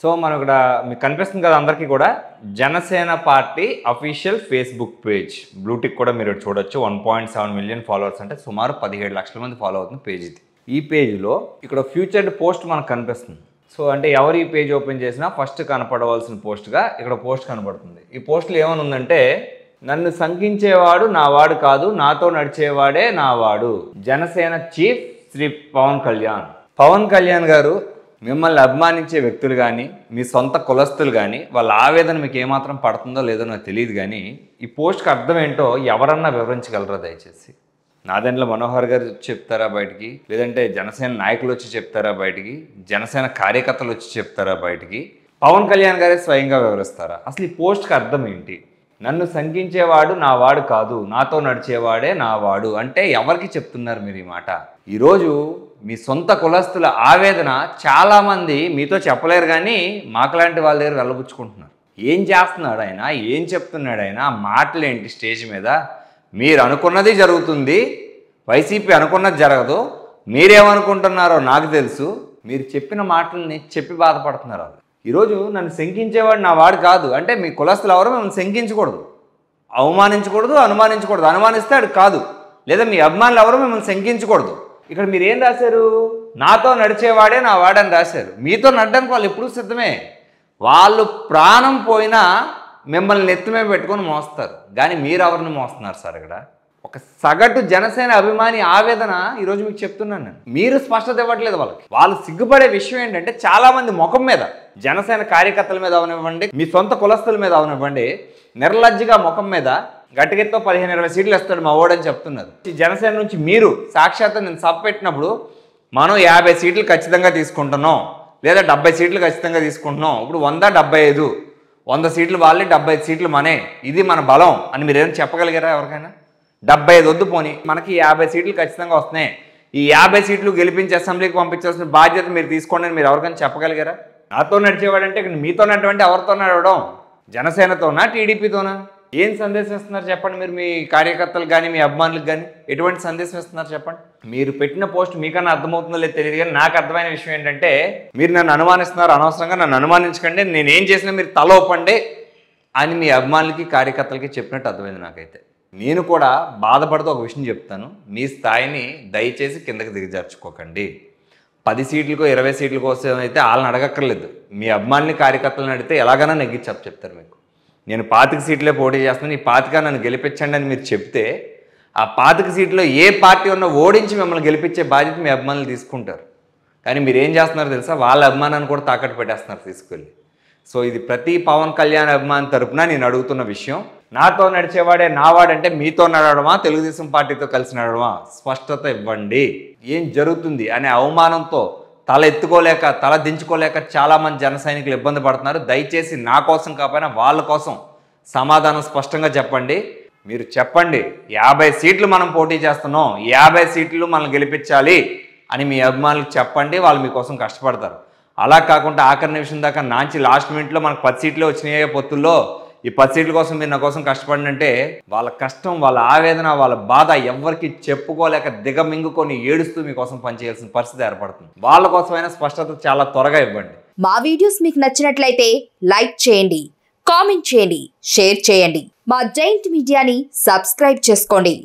so మనం ఇక్కడ మీకు కనిపిస్తుంది కదా అందరికీ కూడా Janasena party official Facebook page blue tick కూడా మీరు చూడొచ్చు one point seven million followers అంటే సుమారు పదిహేడు లక్షల మంది ఫాలో అవుతుంది పేజ్ ఇది ఈ పేజ్లో ఇక్కడ ఫ్యూచర్డ్ పోస్ట్ మనకు కనిపిస్తుంది సో అంటే ఎవరు ఈ పేజ్ ఓపెన్ చేసినా ఫస్ట్ కనపడవలసిన పోస్ట్గా ఇక్కడ పోస్ట్ కనపడుతుంది ఈ పోస్ట్లో ఏమని ఉందంటే నన్ను శంకించేవాడు నా వాడు కాదు నాతో నడిచేవాడే నా వాడు జనసేన చీఫ్ శ్రీ పవన్ కళ్యాణ్ పవన్ కళ్యాణ్ గారు మిమ్మల్ని అభిమానించే వ్యక్తులు కానీ మీ సొంత కులస్తులు కానీ వాళ్ళ ఆవేదన మీకు ఏమాత్రం పడుతుందో లేదో నాకు తెలియదు కానీ ఈ పోస్ట్కి అర్థం ఏంటో ఎవరన్నా వివరించగలరా దయచేసి నాదెండ్ల మనోహర్ గారు చెప్తారా బయటికి లేదంటే జనసేన నాయకులు వచ్చి చెప్తారా బయటికి జనసేన కార్యకర్తలు వచ్చి చెప్తారా బయటికి పవన్ కళ్యాణ్ గారే స్వయంగా వివరిస్తారా అసలు ఈ పోస్ట్కి అర్థం ఏంటి నన్ను శంకించేవాడు నా వాడు కాదు నాతో నడిచేవాడే నా వాడు అంటే ఎవరికి చెప్తున్నారు మీరు ఈ మాట ఈరోజు మీ సొంత కులస్తుల ఆవేదన చాలామంది మీతో చెప్పలేరు కానీ మాకులాంటి వాళ్ళ దగ్గర వెళ్ళబుచ్చుకుంటున్నారు ఏం చేస్తున్నాడు ఆయన ఏం చెప్తున్నాడు ఆయన మాటలేంటి స్టేజ్ మీద మీరు అనుకున్నది జరుగుతుంది వైసీపీ అనుకున్నది జరగదు మీరేమనుకుంటున్నారో నాకు తెలుసు మీరు చెప్పిన మాటల్ని చెప్పి బాధపడుతున్నారు ఈరోజు నన్ను శంకించేవాడు నా వాడు కాదు అంటే మీ కులస్తులు ఎవరో మిమ్మల్ని శంకించకూడదు అవమానించకూడదు అనుమానించకూడదు అనుమానిస్తే అది కాదు లేదా మీ అభిమానులు ఎవరో మిమ్మల్ని శంకించకూడదు ఇక్కడ మీరు ఏం రాశారు నాతో నడిచేవాడే నా వాడని రాశారు మీతో నడడానికి వాళ్ళు ఎప్పుడూ సిద్ధమే వాళ్ళు ప్రాణం పోయినా మిమ్మల్ని నెత్తిమే పెట్టుకొని మోస్తారు కానీ మీరు ఎవరిని మోస్తున్నారు సార్ ఇక్కడ ఒక సగటు జనసేన అభిమాని ఆవేదన ఈరోజు మీకు చెప్తున్నాను నేను మీరు స్పష్టత ఇవ్వట్లేదు వాళ్ళకి వాళ్ళు సిగ్గుపడే విషయం ఏంటంటే చాలామంది ముఖం మీద జనసేన కార్యకర్తల మీద అవనివ్వండి మీ సొంత కులస్తుల మీద అవనివ్వండి నిర్లజ్జగా ముఖం మీద గట్టిగెత్తో పదిహేను ఇరవై సీట్లు వేస్తాడు మా ఓడని చెప్తున్నారు ఈ జనసేన నుంచి మీరు సాక్షాత్ నేను సబ్ పెట్టినప్పుడు మనం యాభై సీట్లు ఖచ్చితంగా తీసుకుంటున్నాం లేదా డెబ్బై సీట్లు ఖచ్చితంగా తీసుకుంటున్నాం ఇప్పుడు వంద డెబ్బై ఐదు వంద సీట్లు వాళ్ళే డెబ్బై సీట్లు మనే ఇది మన బలం అని మీరు మీరేమైనా చెప్పగలిగారా ఎవరికైనా డెబ్బై ఐదు వద్దు పోని మనకి యాభై సీట్లు ఖచ్చితంగా వస్తున్నాయి ఈ యాభై సీట్లు గెలిపించి అసెంబ్లీకి పంపించాల్సిన బాధ్యత మీరు తీసుకోండి అని మీరు ఎవరికైనా చెప్పగలిగారా నాతో నడిచేవాడంటే ఇక్కడ మీతో నడవంటే ఎవరితో నడవడం జనసేనతోనా టీడీపీతోనా ఏం సందేశం ఇస్తున్నారు చెప్పండి మీరు మీ కార్యకర్తలకు కానీ మీ అభిమానులకు కానీ ఎటువంటి సందేశం ఇస్తున్నారు చెప్పండి మీరు పెట్టిన పోస్ట్ మీకన్నా అర్థమవుతుందో లేదు తెలియదు కానీ నాకు అర్థమైన విషయం ఏంటంటే మీరు నన్ను అనుమానిస్తున్నారు అనవసరంగా నన్ను అనుమానించకండి నేనేం చేసినా మీరు తల ఒప్పండి అని మీ అభిమానులకి కార్యకర్తలకి చెప్పినట్టు అర్థమైంది నాకైతే నేను కూడా బాధపడుతూ ఒక విషయం చెప్తాను మీ స్థాయిని దయచేసి కిందకి దిగజార్చుకోకండి పది సీట్లకో ఇరవై సీట్ల కోసం అయితే వాళ్ళని అడగక్కర్లేదు మీ అభిమానులు కార్యకర్తలను అడిగితే ఎలాగైనా నెగ్గించప్ప చెప్తారు మీకు నేను పాతిక సీట్లే పోటీ చేస్తాను ఈ పాతిక నన్ను గెలిపించండి అని మీరు చెప్తే ఆ పాతిక సీట్లో ఏ పార్టీ ఉన్నా ఓడించి మిమ్మల్ని గెలిపించే బాధ్యత మీ అభిమానులు తీసుకుంటారు కానీ మీరు ఏం చేస్తున్నారో తెలుసా వాళ్ళ అభిమానాన్ని కూడా తాకట్టు పెట్టేస్తున్నారు తీసుకెళ్ళి సో ఇది ప్రతి పవన్ కళ్యాణ్ అభిమాన్ తరపున నేను అడుగుతున్న విషయం నాతో నడిచేవాడే నావాడంటే మీతో నడవడమా తెలుగుదేశం పార్టీతో కలిసి నడవడమా స్పష్టత ఇవ్వండి ఏం జరుగుతుంది అనే అవమానంతో తల ఎత్తుకోలేక తల దించుకోలేక చాలామంది జన సైనికులు ఇబ్బంది పడుతున్నారు దయచేసి నా కోసం కాకపోయినా వాళ్ళ కోసం సమాధానం స్పష్టంగా చెప్పండి మీరు చెప్పండి యాభై సీట్లు మనం పోటీ చేస్తున్నాం యాభై సీట్లు మనం గెలిపించాలి అని మీ అభిమానులకు చెప్పండి వాళ్ళు మీకోసం కష్టపడతారు అలా కాకుండా ఆఖరి నిమిషం దాకా నాంచి లాస్ట్ మినిట్లో మనకు పది సీట్లు వచ్చినాయే పొత్తుల్లో ఈ పది సీట్ల కోసం మీరు నా కోసం అంటే వాళ్ళ కష్టం వాళ్ళ ఆవేదన వాళ్ళ బాధ ఎవరికి చెప్పుకోలేక దిగమింగుకొని ఏడుస్తూ మీకోసం పనిచేయాల్సిన పరిస్థితి ఏర్పడుతుంది వాళ్ళ కోసమైనా స్పష్టత చాలా త్వరగా ఇవ్వండి మా వీడియోస్ మీకు నచ్చినట్లయితే లైక్ చేయండి కామెంట్ చేయండి షేర్ చేయండి మా జైంట్ మీడియాని సబ్స్క్రైబ్ చేసుకోండి